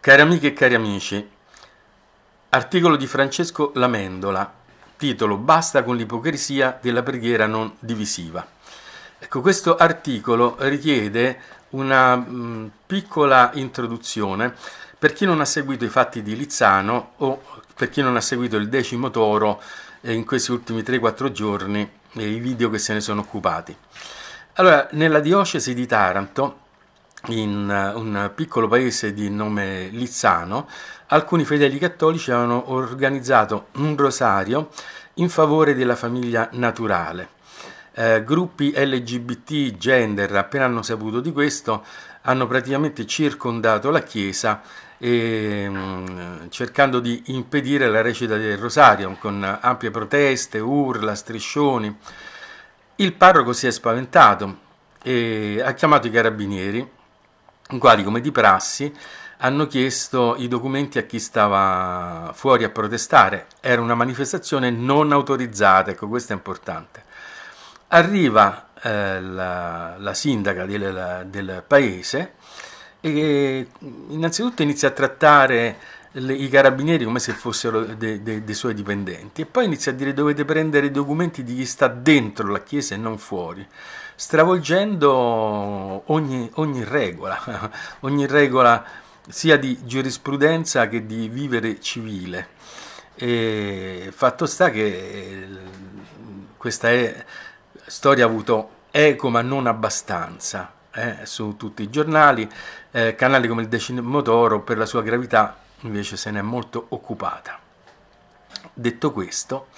Cari amiche e cari amici, articolo di Francesco Lamendola, titolo Basta con l'ipocrisia della preghiera non divisiva. Ecco, questo articolo richiede una mh, mm, piccola introduzione per chi non ha seguito i fatti di Lizzano o per chi non ha seguito il decimo toro eh, in questi ultimi 3-4 giorni e eh, i video che se ne sono occupati. Allora, nella diocesi di Taranto in eh, un piccolo paese di nome Lizzano, alcuni fedeli cattolici avevano organizzato un rosario in favore della famiglia naturale. Eh, gruppi LGBT, gender, appena hanno saputo di questo, hanno praticamente circondato la chiesa e, mh, mm, cercando di impedire la recita del rosario con ampie proteste, urla, striscioni. Il parroco si è spaventato e ha chiamato i carabinieri quali, come di prassi, hanno chiesto i documenti a chi stava fuori a protestare. Era una manifestazione non autorizzata, ecco questo è importante. Arriva eh, la, la, sindaca del, del paese e innanzitutto inizia a trattare le, i carabinieri come se fossero dei de, de suoi dipendenti e poi inizia a dire dovete prendere i documenti di chi sta dentro la chiesa e non fuori stravolgendo ogni, ogni regola ogni regola sia di giurisprudenza che di vivere civile e fatto sta che eh, questa è, storia ha avuto eco ma non abbastanza eh, su tutti i giornali, eh, canali come il Decimotoro per la sua gravità invece se n'è molto occupata. Detto questo,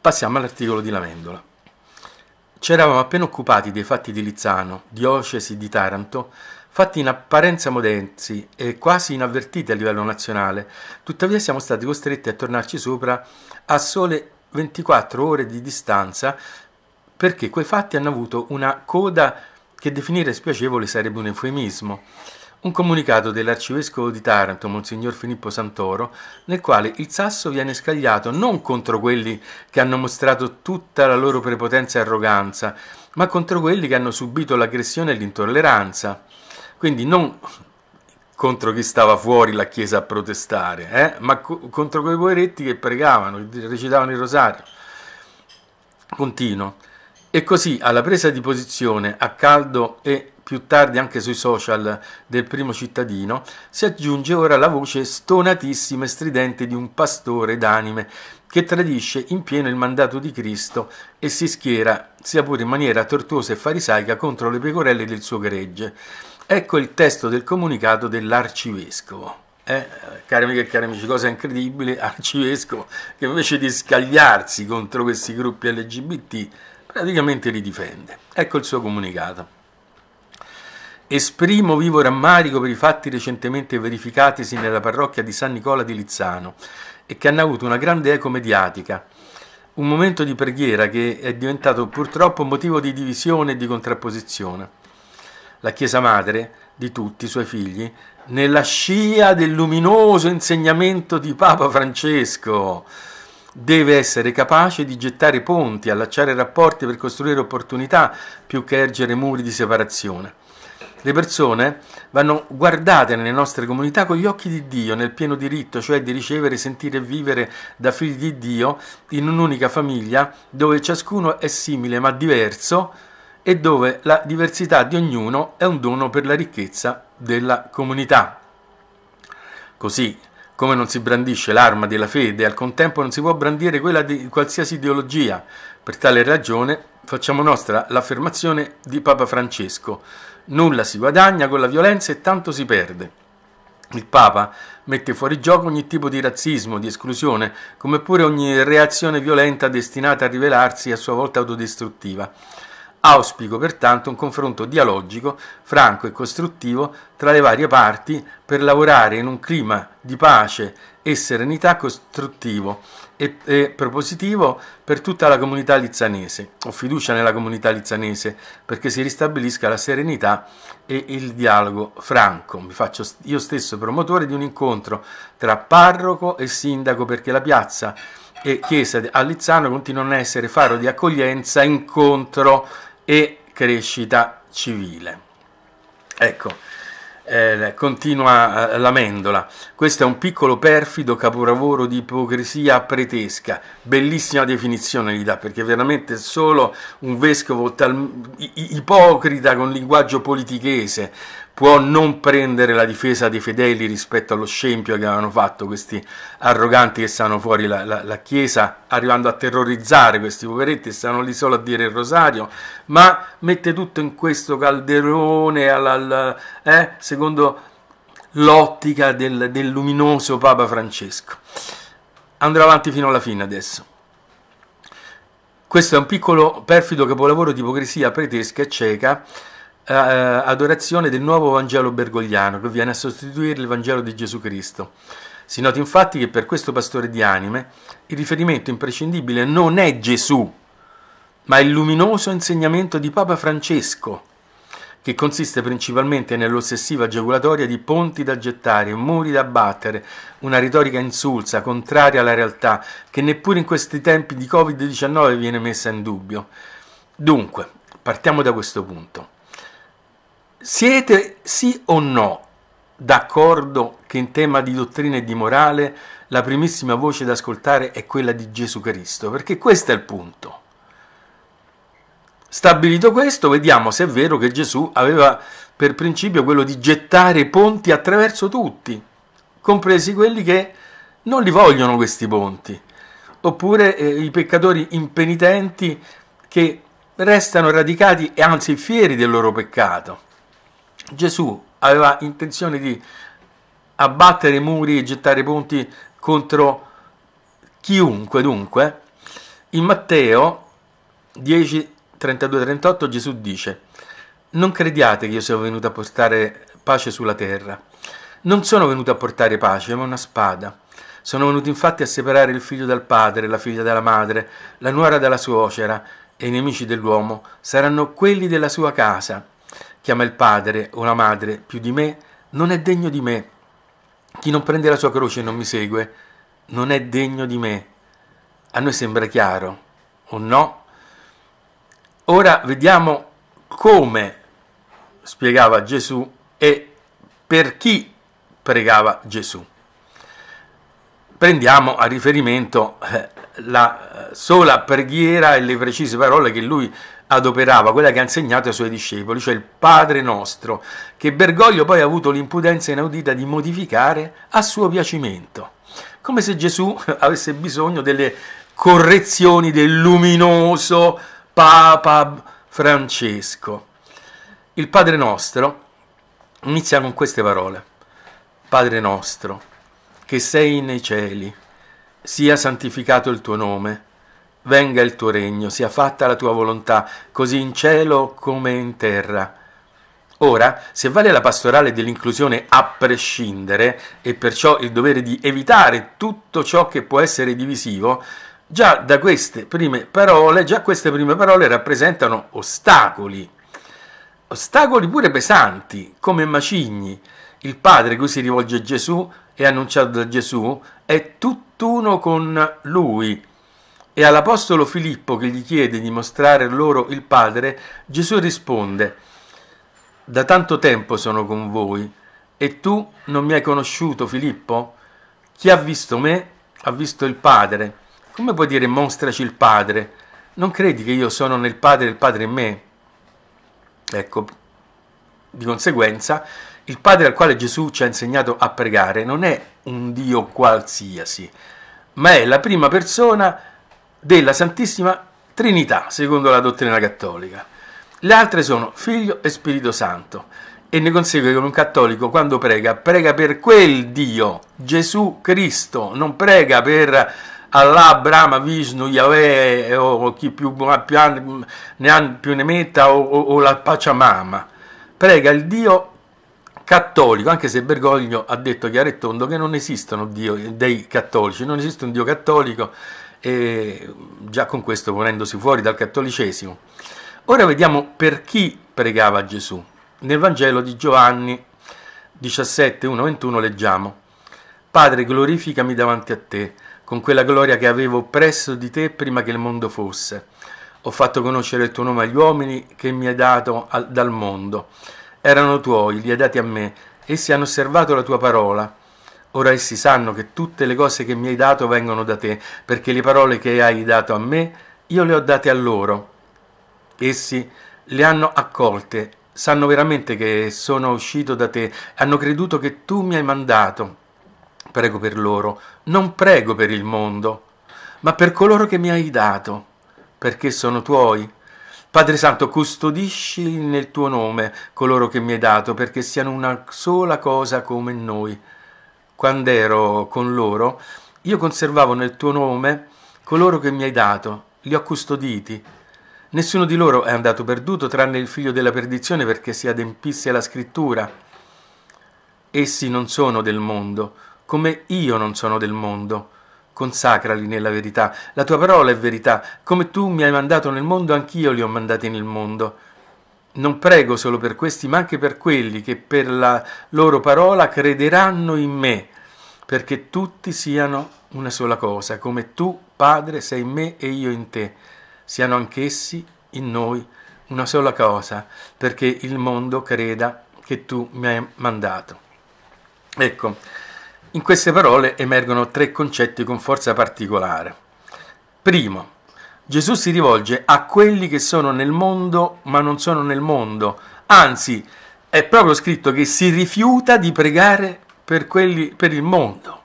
passiamo all'articolo di Lavendola. eravamo appena occupati dei fatti di Lizzano, diocesi di Taranto, fatti in apparenza modenzi e quasi inavvertiti a livello nazionale, tuttavia siamo stati costretti a tornarci sopra a sole 24 ore di distanza perché quei fatti hanno avuto una coda che definire spiacevole sarebbe un eufemismo un comunicato dell'arcivescovo di Taranto, Monsignor Filippo Santoro, nel quale il sasso viene scagliato non contro quelli che hanno mostrato tutta la loro prepotenza e arroganza, ma contro quelli che hanno subito l'aggressione e l'intolleranza. Quindi non contro chi stava fuori la chiesa a protestare, eh? ma co- contro quei poveretti che pregavano, che recitavano il rosario. Continuo. E così alla presa di posizione a caldo e più tardi anche sui social del primo cittadino, si aggiunge ora la voce stonatissima e stridente di un pastore d'anime che tradisce in pieno il mandato di Cristo e si schiera, sia pure in maniera tortuosa e farisaica, contro le pecorelle del suo gregge. Ecco il testo del comunicato dell'arcivescovo. Eh, cari amiche e cari amici, cosa incredibile, arcivescovo che invece di scagliarsi contro questi gruppi LGBT praticamente li difende. Ecco il suo comunicato. Esprimo vivo rammarico per i fatti recentemente verificatisi nella parrocchia di San Nicola di Lizzano e che hanno avuto una grande eco mediatica. Un momento di preghiera che è diventato purtroppo motivo di divisione e di contrapposizione. La Chiesa Madre, di tutti i suoi figli, nella scia del luminoso insegnamento di Papa Francesco, deve essere capace di gettare ponti, allacciare rapporti per costruire opportunità più che ergere muri di separazione. Le persone vanno guardate nelle nostre comunità con gli occhi di Dio, nel pieno diritto, cioè di ricevere, sentire e vivere da figli di Dio in un'unica famiglia dove ciascuno è simile ma diverso e dove la diversità di ognuno è un dono per la ricchezza della comunità. Così come non si brandisce l'arma della fede, al contempo non si può brandire quella di qualsiasi ideologia. Per tale ragione facciamo nostra l'affermazione di Papa Francesco. Nulla si guadagna con la violenza e tanto si perde. Il Papa mette fuori gioco ogni tipo di razzismo, di esclusione, come pure ogni reazione violenta destinata a rivelarsi a sua volta autodistruttiva. Auspico pertanto un confronto dialogico, franco e costruttivo tra le varie parti per lavorare in un clima di pace e serenità costruttivo e, e, propositivo per tutta la comunità lizzanese. Ho fiducia nella comunità lizzanese perché si ristabilisca la serenità e il dialogo franco. Mi faccio io stesso promotore di un incontro tra parroco e sindaco perché la piazza e chiesa a Lizzano continuano a essere faro di accoglienza, incontro e crescita civile. Ecco, eh, continua eh, l'amendola, questo è un piccolo perfido capolavoro di ipocrisia pretesca, bellissima definizione gli dà perché veramente solo un vescovo ipocrita con linguaggio politichese può non prendere la difesa dei fedeli rispetto allo scempio che avevano fatto questi arroganti che stanno fuori la, la, la chiesa, arrivando a terrorizzare questi poveretti, e stanno lì solo a dire il rosario, ma mette tutto in questo calderone, alla, alla, eh, secondo l'ottica del, del luminoso Papa Francesco. Andrò avanti fino alla fine adesso. Questo è un piccolo perfido capolavoro di ipocrisia pretesca e cieca eh, eh, adorazione del nuovo Vangelo bergogliano che viene a sostituire il Vangelo di Gesù Cristo. Si nota infatti che per questo pastore di anime il riferimento imprescindibile non è Gesù, ma il luminoso insegnamento di Papa Francesco, che consiste principalmente nell'ossessiva agevolatoria di ponti da gettare, muri da battere, una retorica insulsa, contraria alla realtà, che neppure in questi tempi di Covid-19 viene messa in dubbio. Dunque, partiamo da questo punto. Siete sì o no d'accordo che in tema di dottrina e di morale la primissima voce da ascoltare è quella di Gesù Cristo? Perché questo è il punto. Stabilito questo, vediamo se è vero che Gesù aveva per principio quello di gettare ponti attraverso tutti, compresi quelli che non li vogliono questi ponti, oppure eh, i peccatori impenitenti che restano radicati e anzi fieri del loro peccato. Gesù aveva intenzione di abbattere muri e gettare ponti contro chiunque dunque. In Matteo 10, 32, 38 Gesù dice, non crediate che io sia venuto a portare pace sulla terra. Non sono venuto a portare pace, ma una spada. Sono venuto infatti a separare il figlio dal padre, la figlia dalla madre, la nuora dalla suocera, e i nemici dell'uomo saranno quelli della sua casa ama il padre o la madre più di me non è degno di me. Chi non prende la sua croce e non mi segue non è degno di me. A noi sembra chiaro, o no? Ora vediamo come spiegava Gesù e per chi pregava Gesù. Prendiamo a riferimento eh, la eh, sola preghiera e le precise parole che lui adoperava quella che ha insegnato ai suoi discepoli, cioè il Padre nostro, che Bergoglio poi ha avuto l'impudenza inaudita di modificare a suo piacimento, come se Gesù avesse bisogno delle correzioni del luminoso Papa Francesco. Il Padre nostro inizia con queste parole. Padre nostro, che sei nei cieli, sia santificato il tuo nome venga il tuo regno, sia fatta la tua volontà, così in cielo come in terra. Ora, se vale la pastorale dell'inclusione a prescindere e perciò il dovere di evitare tutto ciò che può essere divisivo, già da queste prime parole, già queste prime parole rappresentano ostacoli, ostacoli pure pesanti, come macigni. Il Padre cui si rivolge a Gesù e annunciato da Gesù è tutt'uno con Lui e all'Apostolo Filippo che gli chiede di mostrare loro il Padre, Gesù risponde, Da tanto tempo sono con voi, e tu non mi hai conosciuto, Filippo? Chi ha visto me ha visto il Padre. Come puoi dire mostraci il Padre? Non credi che io sono nel Padre e il Padre in me? Ecco, di conseguenza, il Padre al quale Gesù ci ha insegnato a pregare non è un Dio qualsiasi, ma è la prima persona della Santissima Trinità, secondo la dottrina cattolica. Le altre sono Figlio e Spirito Santo e ne consegue che un cattolico quando prega, prega per quel Dio, Gesù Cristo, non prega per Allah, Brahma, Vishnu, Yahweh o chi più, ne, ha, più ne metta o, o, o la Pachamama. Prega il Dio cattolico, anche se Bergoglio ha detto chiaro e tondo che non esistono Dio, dei cattolici, non esiste un Dio cattolico e già con questo ponendosi fuori dal cattolicesimo. Ora vediamo per chi pregava Gesù. Nel Vangelo di Giovanni 17, 1 leggiamo Padre, glorificami davanti a te, con quella gloria che avevo presso di te prima che il mondo fosse. Ho fatto conoscere il tuo nome agli uomini che mi hai dato al, dal mondo. Erano tuoi, li hai dati a me, essi hanno osservato la tua parola. Ora essi sanno che tutte le cose che mi hai dato vengono da te, perché le parole che hai dato a me, io le ho date a loro. Essi le hanno accolte, sanno veramente che sono uscito da te, hanno creduto che tu mi hai mandato. Prego per loro, non prego per il mondo, ma per coloro che mi hai dato, perché sono tuoi. Padre Santo, custodisci nel tuo nome coloro che mi hai dato, perché siano una sola cosa come noi quando ero con loro, io conservavo nel tuo nome coloro che mi hai dato, li ho custoditi. Nessuno di loro è andato perduto tranne il figlio della perdizione perché si adempisse la scrittura. Essi non sono del mondo, come io non sono del mondo. Consacrali nella verità. La tua parola è verità. Come tu mi hai mandato nel mondo, anch'io li ho mandati nel mondo. Non prego solo per questi, ma anche per quelli che per la loro parola crederanno in me, perché tutti siano una sola cosa, come tu, Padre, sei in me e io in te, siano anch'essi in noi una sola cosa, perché il mondo creda che tu mi hai mandato. Ecco, in queste parole emergono tre concetti con forza particolare. Primo, Gesù si rivolge a quelli che sono nel mondo ma non sono nel mondo, anzi è proprio scritto che si rifiuta di pregare per, quelli, per il mondo,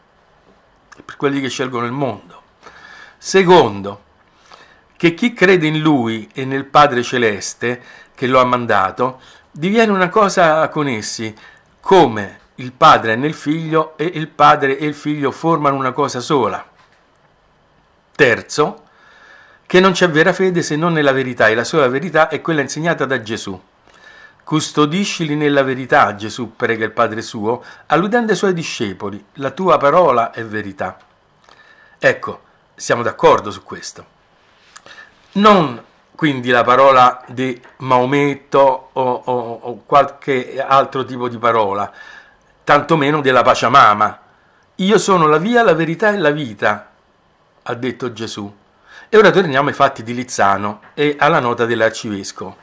per quelli che scelgono il mondo. Secondo, che chi crede in Lui e nel Padre Celeste che lo ha mandato, diviene una cosa con essi, come il Padre nel Figlio e il Padre e il Figlio formano una cosa sola. Terzo, che non c'è vera fede se non nella verità e la sola verità è quella insegnata da Gesù. Custodiscili nella verità, Gesù prega il Padre suo, alludendo ai suoi discepoli, la tua parola è verità. Ecco, siamo d'accordo su questo. Non quindi la parola di Maometto o, o, o qualche altro tipo di parola, tantomeno della Pachamama. Io sono la via, la verità e la vita, ha detto Gesù. E ora torniamo ai fatti di Lizzano e alla nota dell'arcivescovo.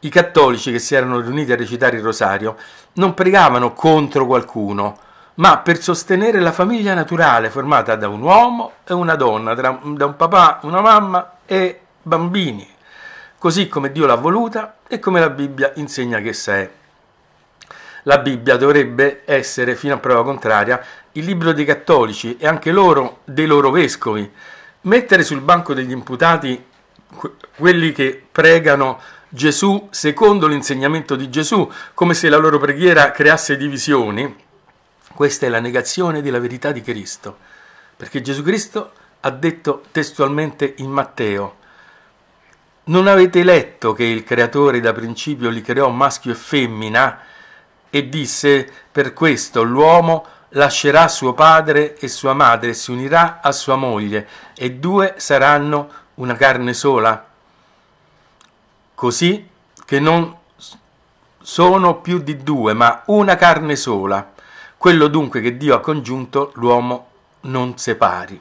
I cattolici che si erano riuniti a recitare il rosario non pregavano contro qualcuno, ma per sostenere la famiglia naturale formata da un uomo e una donna, tra, da un papà, una mamma e bambini, così come Dio l'ha voluta e come la Bibbia insegna che essa è. La Bibbia dovrebbe essere, fino a prova contraria, il libro dei cattolici e anche loro dei loro vescovi, Mettere sul banco degli imputati quelli che pregano Gesù secondo l'insegnamento di Gesù, come se la loro preghiera creasse divisioni, questa è la negazione della verità di Cristo, perché Gesù Cristo ha detto testualmente in Matteo, non avete letto che il Creatore da principio li creò maschio e femmina e disse per questo l'uomo lascerà suo padre e sua madre si unirà a sua moglie e due saranno una carne sola. Così che non sono più di due, ma una carne sola. Quello dunque che Dio ha congiunto, l'uomo non separi.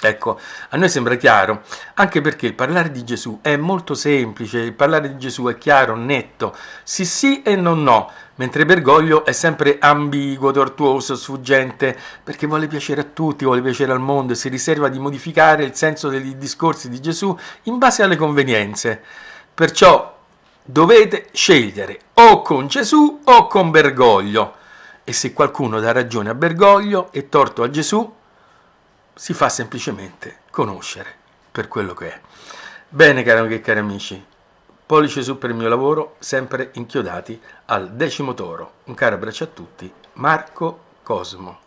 Ecco, a noi sembra chiaro, anche perché il parlare di Gesù è molto semplice, il parlare di Gesù è chiaro, netto, sì sì e non no, mentre Bergoglio è sempre ambiguo, tortuoso, sfuggente, perché vuole piacere a tutti, vuole piacere al mondo e si riserva di modificare il senso dei discorsi di Gesù in base alle convenienze. Perciò dovete scegliere o con Gesù o con Bergoglio. E se qualcuno dà ragione a Bergoglio e torto a Gesù, si fa semplicemente conoscere per quello che è. Bene cari amiche e cari amici, pollice su per il mio lavoro, sempre inchiodati al decimo toro. Un caro abbraccio a tutti, Marco Cosmo.